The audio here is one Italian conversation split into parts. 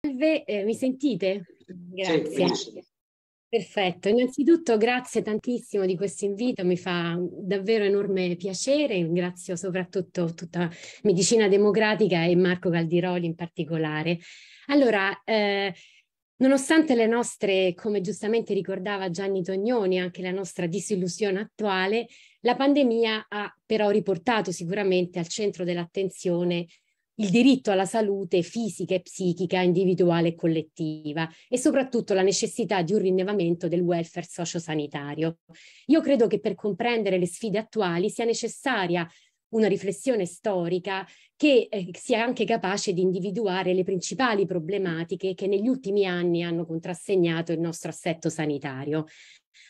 Salve, eh, mi sentite? Grazie. Sì, Perfetto, innanzitutto grazie tantissimo di questo invito, mi fa davvero enorme piacere, ringrazio soprattutto tutta Medicina Democratica e Marco Caldiroli in particolare. Allora, eh, nonostante le nostre, come giustamente ricordava Gianni Tognoni, anche la nostra disillusione attuale, la pandemia ha però riportato sicuramente al centro dell'attenzione il diritto alla salute fisica e psichica, individuale e collettiva e soprattutto la necessità di un rinnevamento del welfare sociosanitario. Io credo che per comprendere le sfide attuali sia necessaria una riflessione storica che eh, sia anche capace di individuare le principali problematiche che negli ultimi anni hanno contrassegnato il nostro assetto sanitario.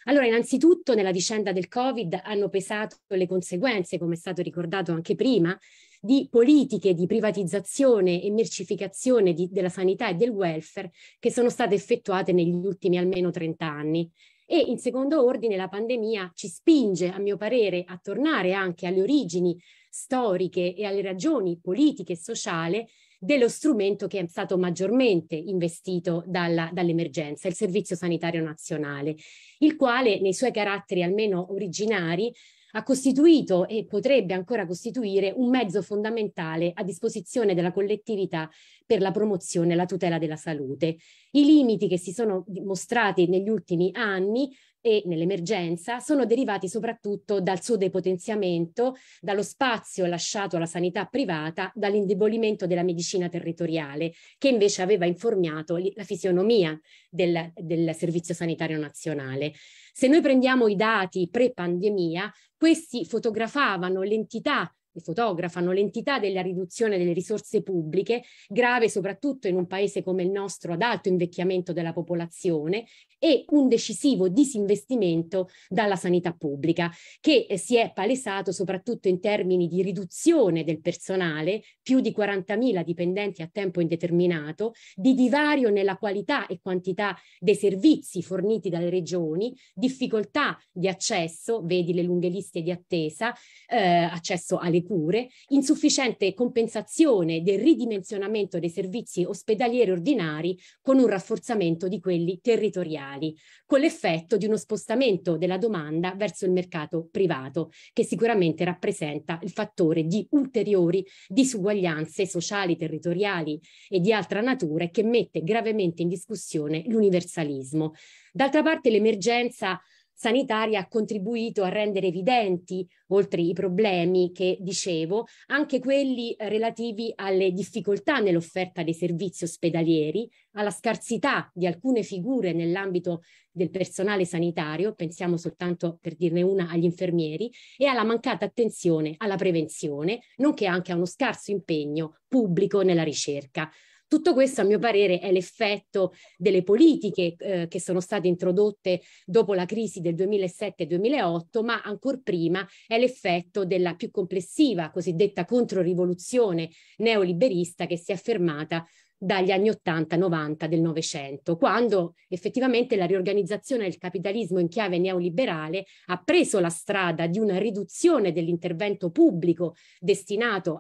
Allora, innanzitutto nella vicenda del Covid hanno pesato le conseguenze, come è stato ricordato anche prima, di politiche di privatizzazione e mercificazione di, della sanità e del welfare che sono state effettuate negli ultimi almeno 30 anni. E in secondo ordine la pandemia ci spinge, a mio parere, a tornare anche alle origini storiche e alle ragioni politiche e sociali dello strumento che è stato maggiormente investito dalla, dall'emergenza, il Servizio Sanitario Nazionale, il quale nei suoi caratteri almeno originari ha costituito e potrebbe ancora costituire un mezzo fondamentale a disposizione della collettività per la promozione e la tutela della salute. I limiti che si sono mostrati negli ultimi anni e nell'emergenza sono derivati soprattutto dal suo depotenziamento, dallo spazio lasciato alla sanità privata, dall'indebolimento della medicina territoriale, che invece aveva informato la fisionomia del, del Servizio Sanitario Nazionale. Se noi prendiamo i dati pre-pandemia, questi fotografavano l'entità e fotografano l'entità della riduzione delle risorse pubbliche, grave soprattutto in un paese come il nostro ad alto invecchiamento della popolazione, e un decisivo disinvestimento dalla sanità pubblica, che eh, si è palesato soprattutto in termini di riduzione del personale, più di 40.000 dipendenti a tempo indeterminato, di divario nella qualità e quantità dei servizi forniti dalle regioni, difficoltà di accesso, vedi le lunghe liste di attesa, eh, accesso alle cure, insufficiente compensazione del ridimensionamento dei servizi ospedalieri ordinari con un rafforzamento di quelli territoriali, con l'effetto di uno spostamento della domanda verso il mercato privato, che sicuramente rappresenta il fattore di ulteriori disuguaglianze sociali, territoriali e di altra natura che mette gravemente in discussione l'universalismo. D'altra parte l'emergenza sanitaria ha contribuito a rendere evidenti, oltre i problemi che dicevo, anche quelli relativi alle difficoltà nell'offerta dei servizi ospedalieri, alla scarsità di alcune figure nell'ambito del personale sanitario, pensiamo soltanto per dirne una agli infermieri, e alla mancata attenzione alla prevenzione, nonché anche a uno scarso impegno pubblico nella ricerca. Tutto questo, a mio parere, è l'effetto delle politiche eh, che sono state introdotte dopo la crisi del 2007-2008, ma ancor prima è l'effetto della più complessiva cosiddetta controrivoluzione neoliberista che si è affermata dagli anni 80-90 del Novecento, quando effettivamente la riorganizzazione del capitalismo in chiave neoliberale ha preso la strada di una riduzione dell'intervento pubblico destinato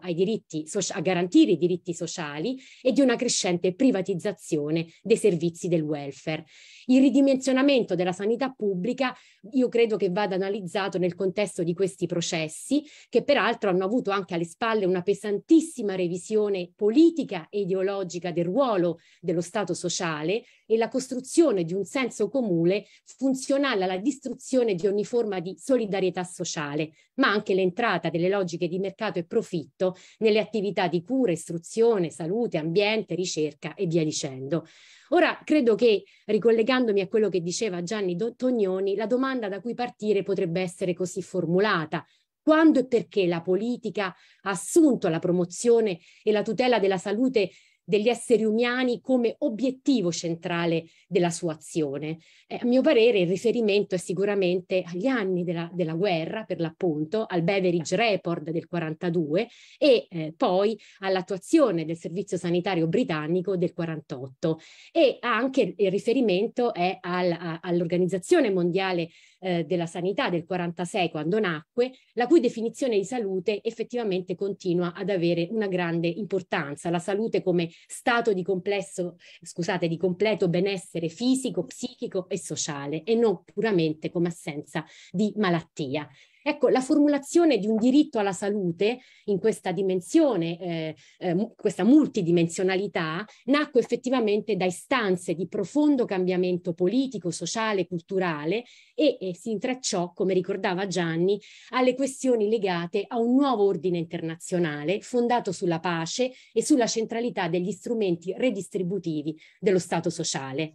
so a garantire i diritti sociali e di una crescente privatizzazione dei servizi del welfare. Il ridimensionamento della sanità pubblica io credo che vada analizzato nel contesto di questi processi che peraltro hanno avuto anche alle spalle una pesantissima revisione politica e ideologica politica del ruolo dello Stato sociale e la costruzione di un senso comune funzionale alla distruzione di ogni forma di solidarietà sociale, ma anche l'entrata delle logiche di mercato e profitto nelle attività di cura, istruzione, salute, ambiente, ricerca e via dicendo. Ora credo che, ricollegandomi a quello che diceva Gianni Tognoni, la domanda da cui partire potrebbe essere così formulata. Quando e perché la politica ha assunto la promozione e la tutela della salute degli esseri umani come obiettivo centrale della sua azione. Eh, a mio parere il riferimento è sicuramente agli anni della, della guerra, per l'appunto, al Beveridge Report del 42 e eh, poi all'attuazione del servizio sanitario britannico del 48 e anche il riferimento è al, all'Organizzazione Mondiale eh, della sanità del 46 quando nacque, la cui definizione di salute effettivamente continua ad avere una grande importanza. La salute come stato di complesso, scusate, di completo benessere fisico, psichico e sociale e non puramente come assenza di malattia. Ecco, la formulazione di un diritto alla salute in questa dimensione, eh, eh, questa multidimensionalità, nacque effettivamente da istanze di profondo cambiamento politico, sociale, culturale e, e si intrecciò, come ricordava Gianni, alle questioni legate a un nuovo ordine internazionale fondato sulla pace e sulla centralità degli strumenti redistributivi dello Stato sociale.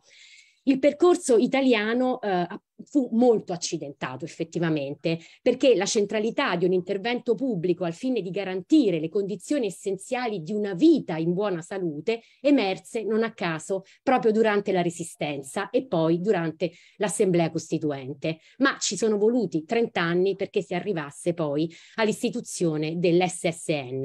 Il percorso italiano eh, fu molto accidentato effettivamente, perché la centralità di un intervento pubblico al fine di garantire le condizioni essenziali di una vita in buona salute emerse non a caso proprio durante la Resistenza e poi durante l'Assemblea Costituente, ma ci sono voluti 30 anni perché si arrivasse poi all'istituzione dell'SSN.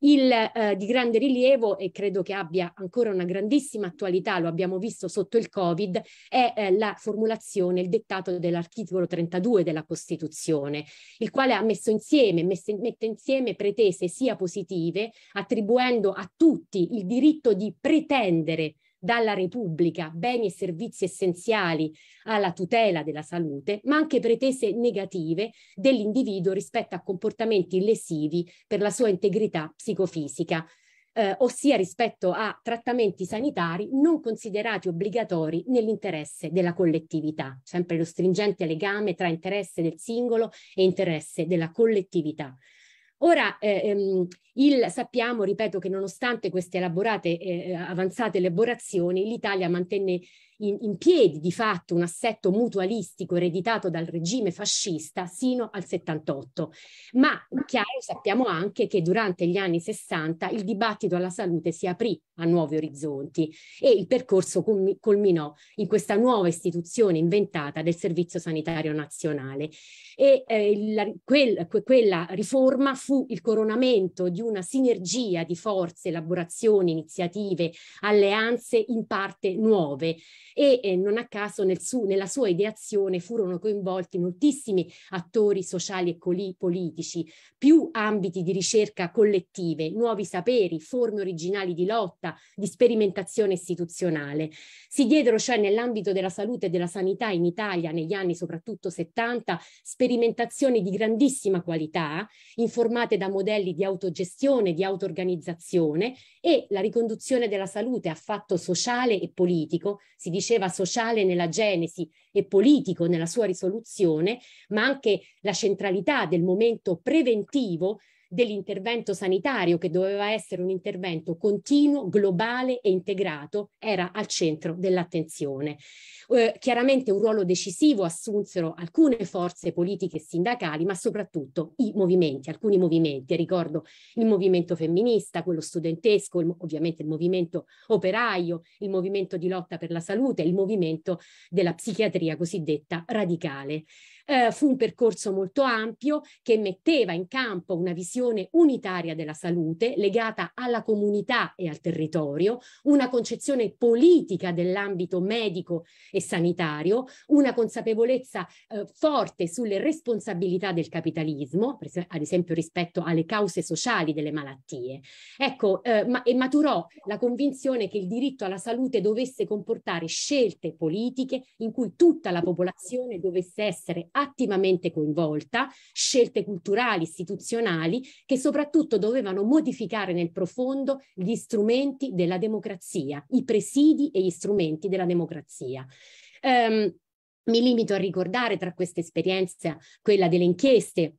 Il, eh, di grande rilievo e credo che abbia ancora una grandissima attualità, lo abbiamo visto sotto il Covid, è eh, la formulazione, il dettato dell'articolo 32 della Costituzione, il quale ha messo insieme, messe, mette insieme pretese sia positive, attribuendo a tutti il diritto di pretendere dalla Repubblica, beni e servizi essenziali alla tutela della salute, ma anche pretese negative dell'individuo rispetto a comportamenti lesivi per la sua integrità psicofisica. Eh, ossia rispetto a trattamenti sanitari non considerati obbligatori nell'interesse della collettività, sempre lo stringente legame tra interesse del singolo e interesse della collettività. Ora eh, ehm, il, sappiamo, ripeto, che nonostante queste elaborate, eh, eh avanzate elaborazioni, l'Italia mantenne in, in piedi di fatto un assetto mutualistico ereditato dal regime fascista sino al 78. Ma chiaro sappiamo anche che durante gli anni 60 il dibattito alla salute si aprì a nuovi orizzonti e il percorso culminò in questa nuova istituzione inventata del Servizio Sanitario Nazionale. E eh, la, quel, que, quella riforma fu il coronamento di una sinergia di forze, elaborazioni, iniziative, alleanze in parte nuove e eh, non a caso nel su, nella sua ideazione furono coinvolti moltissimi attori sociali e politici, più ambiti di ricerca collettive, nuovi saperi, forme originali di lotta, di sperimentazione istituzionale. Si diedero cioè nell'ambito della salute e della sanità in Italia negli anni soprattutto 70 sperimentazioni di grandissima qualità, informate da modelli di autogestione, di autoorganizzazione e la riconduzione della salute a fatto sociale e politico, si dice diceva sociale nella genesi e politico nella sua risoluzione, ma anche la centralità del momento preventivo dell'intervento sanitario, che doveva essere un intervento continuo, globale e integrato, era al centro dell'attenzione. Eh, chiaramente un ruolo decisivo assunsero alcune forze politiche e sindacali, ma soprattutto i movimenti, alcuni movimenti, ricordo il movimento femminista, quello studentesco, il, ovviamente il movimento operaio, il movimento di lotta per la salute, il movimento della psichiatria cosiddetta radicale. Eh, fu un percorso molto ampio che metteva in campo una visione unitaria della salute legata alla comunità e al territorio, una concezione politica dell'ambito medico e sanitario, una consapevolezza eh, forte sulle responsabilità del capitalismo, ad esempio rispetto alle cause sociali delle malattie. Ecco, eh, ma, e maturò la convinzione che il diritto alla salute dovesse comportare scelte politiche in cui tutta la popolazione dovesse essere attivamente coinvolta, scelte culturali, istituzionali, che soprattutto dovevano modificare nel profondo gli strumenti della democrazia, i presidi e gli strumenti della democrazia. Um, mi limito a ricordare tra queste esperienze quella delle inchieste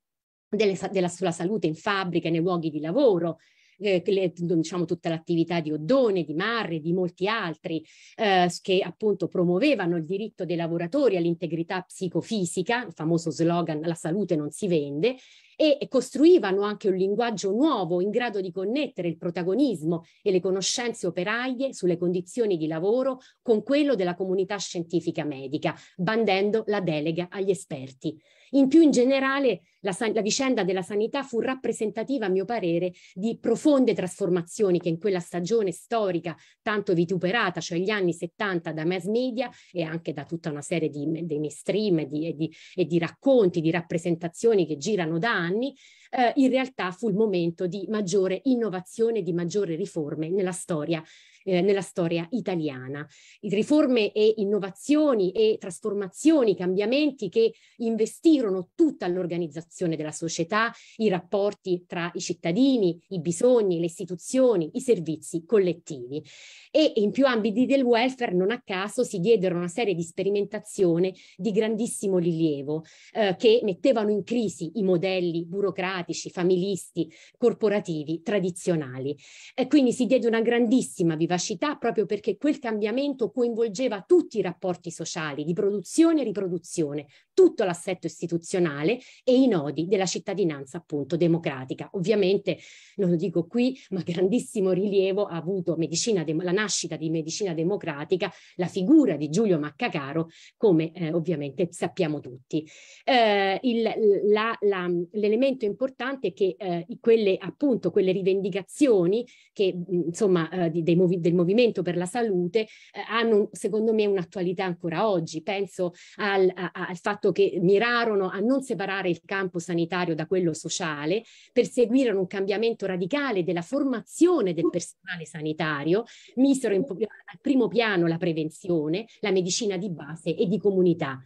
delle, della, sulla salute in fabbrica e nei luoghi di lavoro, eh, le, diciamo, tutta l'attività di Oddone, di Marri, di molti altri eh, che appunto promuovevano il diritto dei lavoratori all'integrità psicofisica, il famoso slogan la salute non si vende, e, costruivano anche un linguaggio nuovo in grado di connettere il protagonismo e le conoscenze operaie sulle condizioni di lavoro con quello della comunità scientifica medica, bandendo la delega agli esperti. In più in generale la, la, vicenda della sanità fu rappresentativa, a mio parere, di profonde trasformazioni che in quella stagione storica tanto vituperata, cioè gli anni 70 da mass media e anche da tutta una serie di, di mainstream e di, e, di, e di racconti, di rappresentazioni che girano da anni, anni eh, in realtà fu il momento di maggiore innovazione, di maggiore riforme nella storia, eh, nella storia italiana. Riforme e innovazioni e trasformazioni, cambiamenti che investirono tutta l'organizzazione della società, i rapporti tra i cittadini, i bisogni, le istituzioni, i servizi collettivi. E in più ambiti del welfare non a caso si diedero una serie di sperimentazioni di grandissimo rilievo eh, che mettevano in crisi i modelli burocratici democratici, familisti, corporativi, tradizionali. E quindi si diede una grandissima vivacità proprio perché quel cambiamento coinvolgeva tutti i rapporti sociali di produzione e riproduzione, tutto l'assetto istituzionale e i nodi della cittadinanza appunto democratica. Ovviamente non lo dico qui, ma grandissimo rilievo ha avuto la nascita di medicina democratica, la figura di Giulio Maccacaro, come eh, ovviamente sappiamo tutti. Eh, l'elemento importante è che eh, quelle appunto quelle rivendicazioni che insomma eh, di, movi del movimento per la salute eh, hanno secondo me un'attualità ancora oggi. Penso al, a, al fatto fatto che mirarono a non separare il campo sanitario da quello sociale, perseguirono un cambiamento radicale della formazione del personale sanitario, misero in, al primo piano la prevenzione, la medicina di base e di comunità.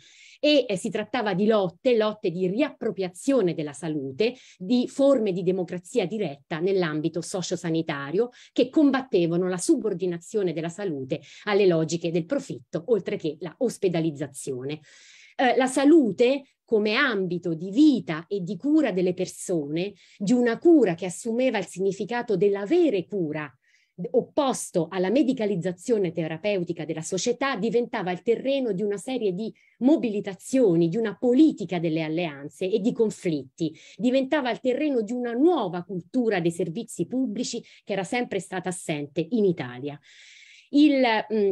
E eh, si trattava di lotte, lotte di riappropriazione della salute, di forme di democrazia diretta nell'ambito sociosanitario che combattevano la subordinazione della salute alle logiche del profitto, oltre che la ospedalizzazione eh, la salute come ambito di vita e di cura delle persone, di una cura che assumeva il significato della vera cura, opposto alla medicalizzazione terapeutica della società, diventava il terreno di una serie di mobilitazioni, di una politica delle alleanze e di conflitti, diventava il terreno di una nuova cultura dei servizi pubblici che era sempre stata assente in Italia. Il, mh, mm,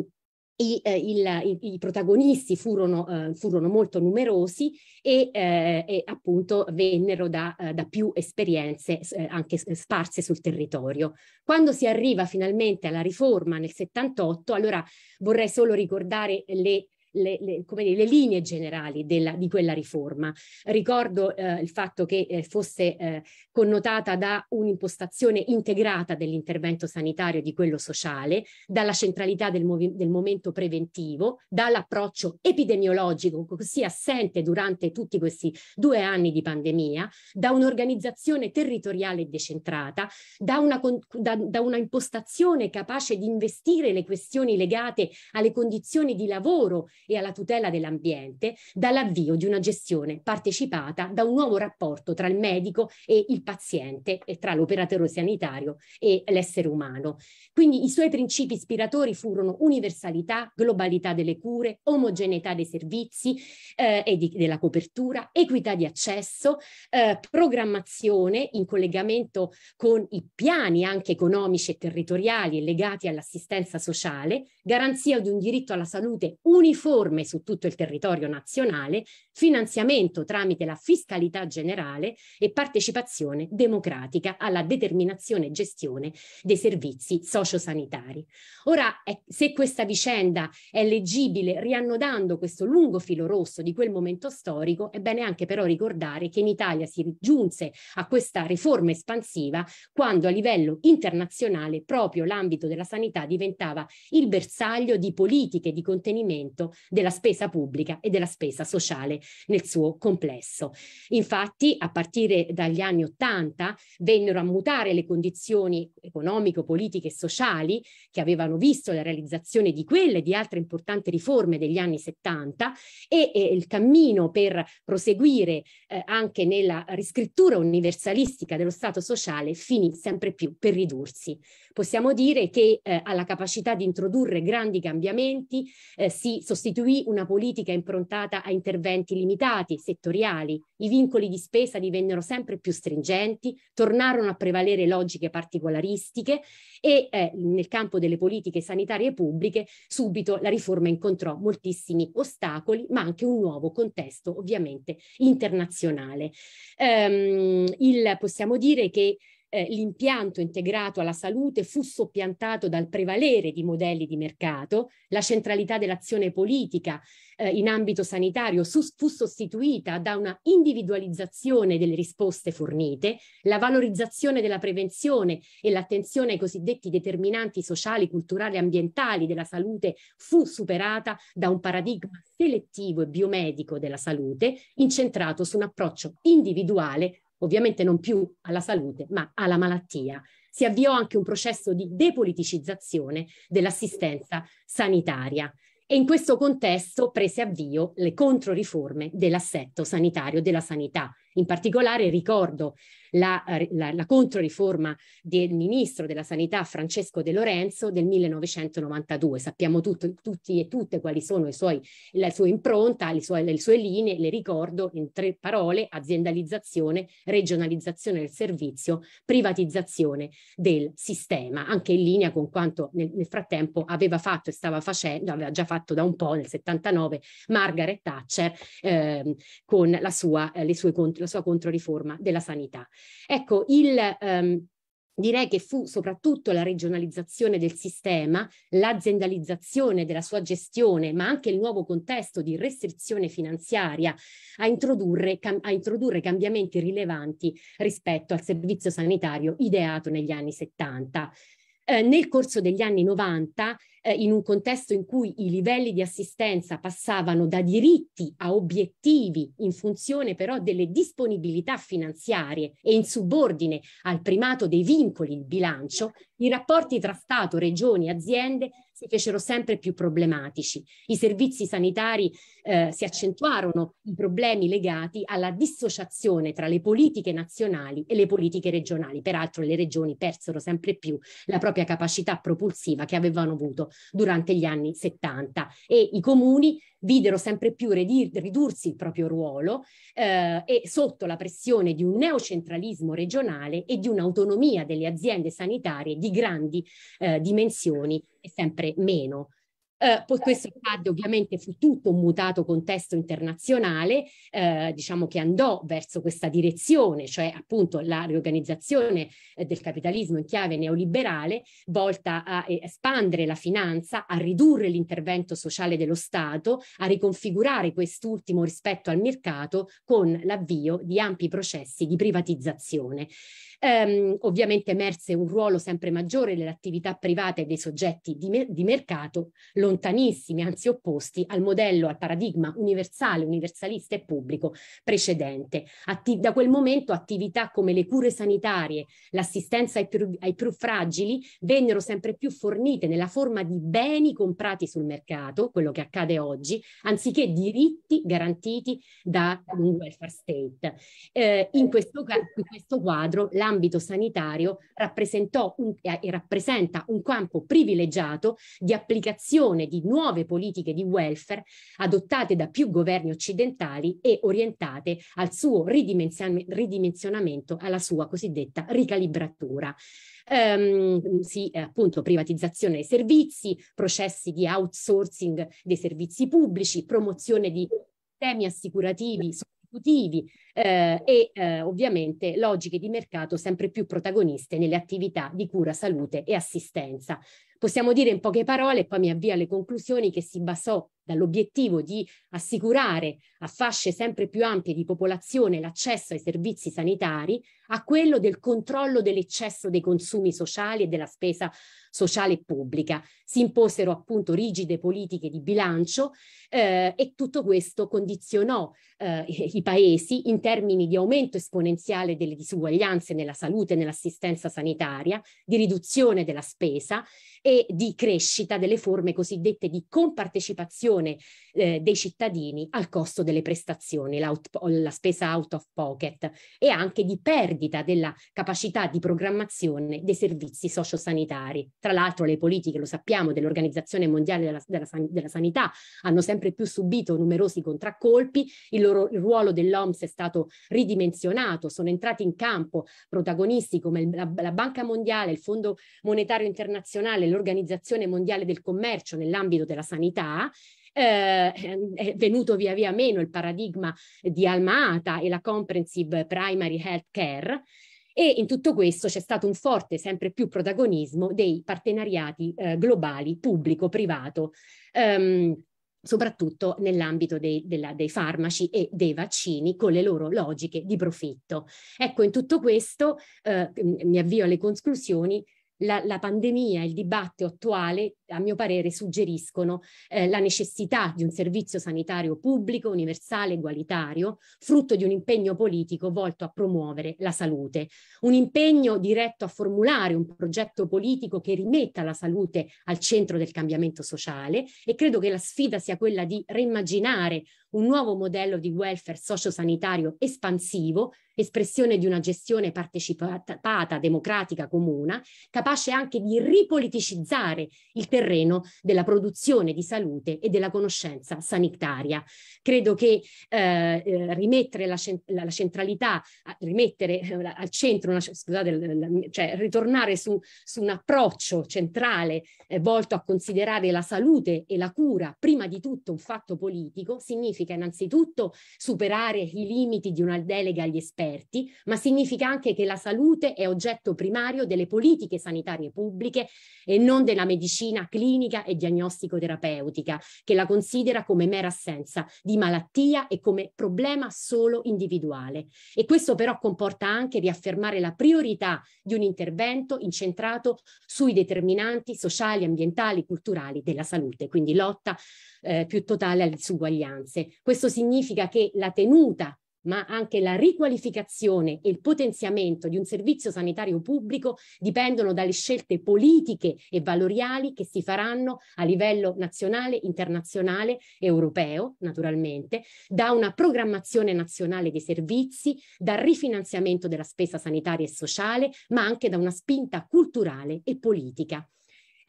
i, eh, il, i, i, protagonisti furono, eh, furono molto numerosi e, eh, e appunto vennero da, eh, da più esperienze eh, anche sparse sul territorio. Quando si arriva finalmente alla riforma nel 78, allora vorrei solo ricordare le le, le, dire, le linee generali della, di quella riforma. Ricordo eh, il fatto che eh, fosse eh, connotata da un'impostazione integrata dell'intervento sanitario e di quello sociale, dalla centralità del, del momento preventivo, dall'approccio epidemiologico così assente durante tutti questi due anni di pandemia, da un'organizzazione territoriale decentrata, da una, da, da una impostazione capace di investire le questioni legate alle condizioni di lavoro e alla tutela dell'ambiente dall'avvio di una gestione partecipata da un nuovo rapporto tra il medico e il paziente e tra l'operatore sanitario e l'essere umano. Quindi i suoi principi ispiratori furono universalità, globalità delle cure, omogeneità dei servizi eh, e di, della copertura, equità di accesso, eh, programmazione in collegamento con i piani anche economici e territoriali legati all'assistenza sociale, garanzia di un diritto alla salute uniforme norme su tutto il territorio nazionale, finanziamento tramite la fiscalità generale e partecipazione democratica alla determinazione e gestione dei servizi sociosanitari. Ora, eh, se questa vicenda è leggibile riannodando questo lungo filo rosso di quel momento storico, è bene anche però ricordare che in Italia si giunse a questa riforma espansiva quando a livello internazionale proprio l'ambito della sanità diventava il bersaglio di politiche di contenimento della spesa pubblica e della spesa sociale nel suo complesso. Infatti, a partire dagli anni Ottanta vennero a mutare le condizioni economico, politiche e sociali che avevano visto la realizzazione di quelle e di altre importanti riforme degli anni Settanta e, e il cammino per proseguire eh, anche nella riscrittura universalistica dello Stato sociale finì sempre più per ridursi. Possiamo dire che eh, alla capacità di introdurre grandi cambiamenti eh, si sostituisce costituì una politica improntata a interventi limitati, settoriali, i vincoli di spesa divennero sempre più stringenti, tornarono a prevalere logiche particolaristiche e eh, nel campo delle politiche sanitarie pubbliche subito la riforma incontrò moltissimi ostacoli, ma anche un nuovo contesto ovviamente internazionale. Ehm, il, possiamo dire che eh, l'impianto integrato alla salute fu soppiantato dal prevalere di modelli di mercato, la centralità dell'azione politica eh, in ambito sanitario fu sostituita da una individualizzazione delle risposte fornite, la valorizzazione della prevenzione e l'attenzione ai cosiddetti determinanti sociali, culturali e ambientali della salute fu superata da un paradigma selettivo e biomedico della salute incentrato su un approccio individuale ovviamente non più alla salute, ma alla malattia. Si avviò anche un processo di depoliticizzazione dell'assistenza sanitaria e in questo contesto prese avvio le controriforme dell'assetto sanitario della sanità. In particolare ricordo la, eh, la, la controriforma del ministro della sanità Francesco De Lorenzo del 1992. Sappiamo tutto, tutti e tutte quali sono suoi, la sua impronta, le sue, le sue linee, le ricordo in tre parole, aziendalizzazione, regionalizzazione del servizio, privatizzazione del sistema, anche in linea con quanto nel, nel frattempo aveva fatto e stava facendo, aveva già fatto da un po' nel 79 Margaret Thatcher eh, con la sua, eh, le sue, la sua controriforma della sanità. Ecco, il, ehm, direi che fu soprattutto la regionalizzazione del sistema, l'aziendalizzazione della sua gestione, ma anche il nuovo contesto di restrizione finanziaria a introdurre, a introdurre cambiamenti rilevanti rispetto al servizio sanitario ideato negli anni 70. Eh, nel corso degli anni 90 eh, in un contesto in cui i livelli di assistenza passavano da diritti a obiettivi in funzione però delle disponibilità finanziarie e in subordine al primato dei vincoli di bilancio, i rapporti tra Stato, Regioni e aziende si fecero sempre più problematici. I servizi sanitari eh, si accentuarono i problemi legati alla dissociazione tra le politiche nazionali e le politiche regionali. Peraltro le regioni persero sempre più la propria capacità propulsiva che avevano avuto durante gli anni 70 e i comuni videro sempre più ridursi il proprio ruolo eh, e sotto la pressione di un neocentralismo regionale e di un'autonomia delle aziende sanitarie di grandi eh, dimensioni è sempre meno eh, poi questo accadde ovviamente, fu tutto un mutato contesto internazionale, eh, diciamo che andò verso questa direzione, cioè appunto la riorganizzazione eh, del capitalismo in chiave neoliberale, volta a espandere la finanza, a ridurre l'intervento sociale dello Stato, a riconfigurare quest'ultimo rispetto al mercato con l'avvio di ampi processi di privatizzazione. Um, ovviamente emerse un ruolo sempre maggiore dell'attività privata e dei soggetti di, me- di mercato, lo lontanissimi, anzi opposti al modello, al paradigma universale, universalista e pubblico precedente. Atti da quel momento attività come le cure sanitarie, l'assistenza ai, ai più fragili vennero sempre più fornite nella forma di beni comprati sul mercato, quello che accade oggi, anziché diritti garantiti da un welfare state. Eh, in, questo, in, questo, quadro l'ambito sanitario rappresentò un, eh, e rappresenta un campo privilegiato di applicazione promozione di nuove politiche di welfare adottate da più governi occidentali e orientate al suo ridimensionamento, alla sua cosiddetta ricalibratura. Um, sì, eh, appunto, privatizzazione dei servizi, processi di outsourcing dei servizi pubblici, promozione di sistemi assicurativi sostitutivi, eh, e eh, ovviamente logiche di mercato sempre più protagoniste nelle attività di cura, salute e assistenza. Possiamo dire in poche parole, e poi mi avvio alle conclusioni, che si basò dall'obiettivo di assicurare a fasce sempre più ampie di popolazione l'accesso ai servizi sanitari, a quello del controllo dell'eccesso dei consumi sociali e della spesa sociale e pubblica. Si imposero appunto rigide politiche di bilancio eh, e tutto questo condizionò eh, i paesi in termini termini di aumento esponenziale delle disuguaglianze nella salute e nell'assistenza sanitaria, di riduzione della spesa e di crescita delle forme cosiddette di compartecipazione eh, dei cittadini al costo delle prestazioni, la spesa out of pocket e anche di perdita della capacità di programmazione dei servizi sociosanitari. Tra l'altro le politiche, lo sappiamo, dell'Organizzazione Mondiale della, della, della Sanità hanno sempre più subito numerosi contraccolpi, il, loro, il ruolo dell'OMS è stato ridimensionato, sono entrati in campo protagonisti come la, la Banca Mondiale, il Fondo Monetario Internazionale, l'Organizzazione Mondiale del Commercio nell'ambito della sanità, eh, ehm, è venuto via via meno il paradigma di Alma Ata e la Comprehensive Primary Health Care e in tutto questo c'è stato un forte, sempre più protagonismo dei partenariati eh, globali pubblico-privato. Ehm, soprattutto nell'ambito dei, della, dei, farmaci e dei vaccini con le loro logiche di profitto. Ecco, in tutto questo eh, mi avvio alle conclusioni, la, la pandemia e il dibattito attuale, a mio parere, suggeriscono eh, la necessità di un servizio sanitario pubblico, universale, egualitario, frutto di un impegno politico volto a promuovere la salute. Un impegno diretto a formulare un progetto politico che rimetta la salute al centro del cambiamento sociale e credo che la sfida sia quella di reimmaginare un nuovo modello di welfare sociosanitario espansivo, espressione di una gestione partecipata, democratica, comuna, capace anche di ripoliticizzare il terreno della produzione di salute e della conoscenza sanitaria. Credo che eh, eh rimettere la, cent la, centralità, rimettere eh, al centro, una, scusate, cioè ritornare su, su un approccio centrale eh, volto a considerare la salute e la cura prima di tutto un fatto politico, significa significa innanzitutto superare i limiti di una delega agli esperti, ma significa anche che la salute è oggetto primario delle politiche sanitarie pubbliche e non della medicina clinica e diagnostico-terapeutica, che la considera come mera assenza di malattia e come problema solo individuale. E questo però comporta anche riaffermare la priorità di un intervento incentrato sui determinanti sociali, ambientali, culturali della salute, quindi lotta eh, più totale alle disuguaglianze questo significa che la tenuta ma anche la riqualificazione e il potenziamento di un servizio sanitario pubblico dipendono dalle scelte politiche e valoriali che si faranno a livello nazionale, internazionale, europeo, naturalmente, da una programmazione nazionale dei servizi, dal rifinanziamento della spesa sanitaria e sociale, ma anche da una spinta culturale e politica.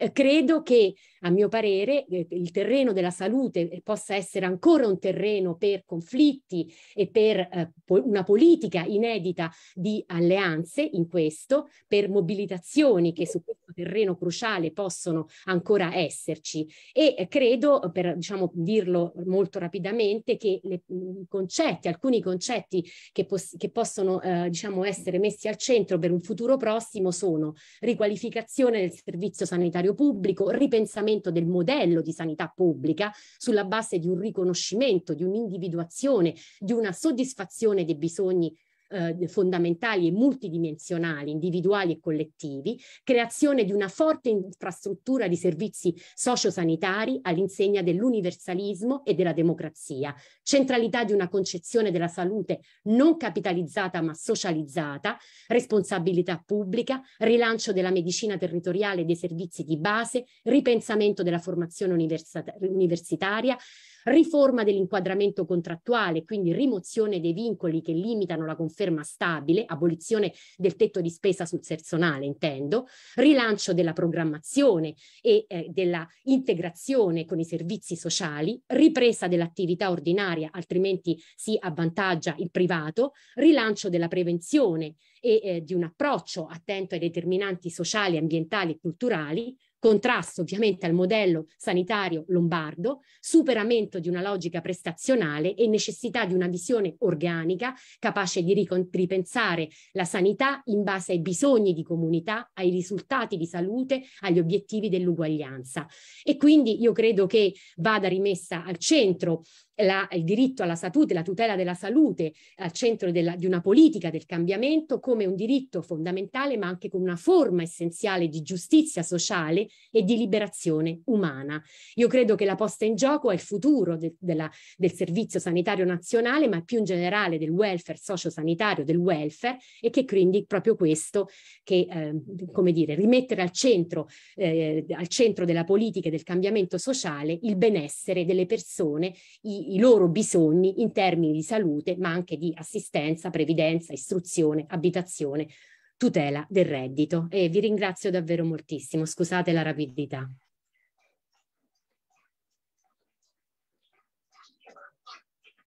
Eh, credo che, a mio parere, eh, il terreno della salute eh, possa essere ancora un terreno per conflitti e per una politica inedita di alleanze in questo, per mobilitazioni che su questo terreno cruciale possono ancora esserci. E credo, per diciamo, dirlo molto rapidamente, che le, mm, concetti, alcuni concetti che, pos- che possono diciamo, essere messi al centro per un futuro prossimo sono riqualificazione del servizio sanitario sanitario pubblico, ripensamento del modello di sanità pubblica sulla base di un riconoscimento, di un'individuazione, di una soddisfazione dei bisogni eh, fondamentali e multidimensionali, individuali e collettivi, creazione di una forte infrastruttura di servizi sociosanitari all'insegna dell'universalismo e della democrazia, centralità di una concezione della salute non capitalizzata ma socializzata, responsabilità pubblica, rilancio della medicina territoriale e dei servizi di base, ripensamento della formazione universitaria, riforma dell'inquadramento contrattuale, quindi rimozione dei vincoli che limitano la conferma stabile, abolizione del tetto di spesa sul personale intendo, rilancio della programmazione e eh, della integrazione con i servizi sociali, ripresa dell'attività ordinaria, altrimenti si avvantaggia il privato, rilancio della prevenzione e eh, di un approccio attento ai determinanti sociali, ambientali e culturali, contrasto ovviamente al modello sanitario lombardo, superamento di una logica prestazionale e necessità di una visione organica capace di ripensare la sanità in base ai bisogni di comunità, ai risultati di salute, agli obiettivi dell'uguaglianza. E quindi io credo che vada rimessa al centro la, il diritto alla salute, la tutela della salute al centro della, di una politica del cambiamento come un diritto fondamentale ma anche come una forma essenziale di giustizia sociale e di liberazione umana. Io credo che la posta in gioco è il futuro de, della, del servizio sanitario nazionale ma più in generale del welfare sociosanitario, del welfare e che quindi proprio questo che, eh, come dire, rimettere al centro, eh, al centro della politica e del cambiamento sociale il benessere delle persone, i, i loro bisogni in termini di salute, ma anche di assistenza, previdenza, istruzione, abitazione, tutela del reddito. E vi ringrazio davvero moltissimo, scusate la rapidità.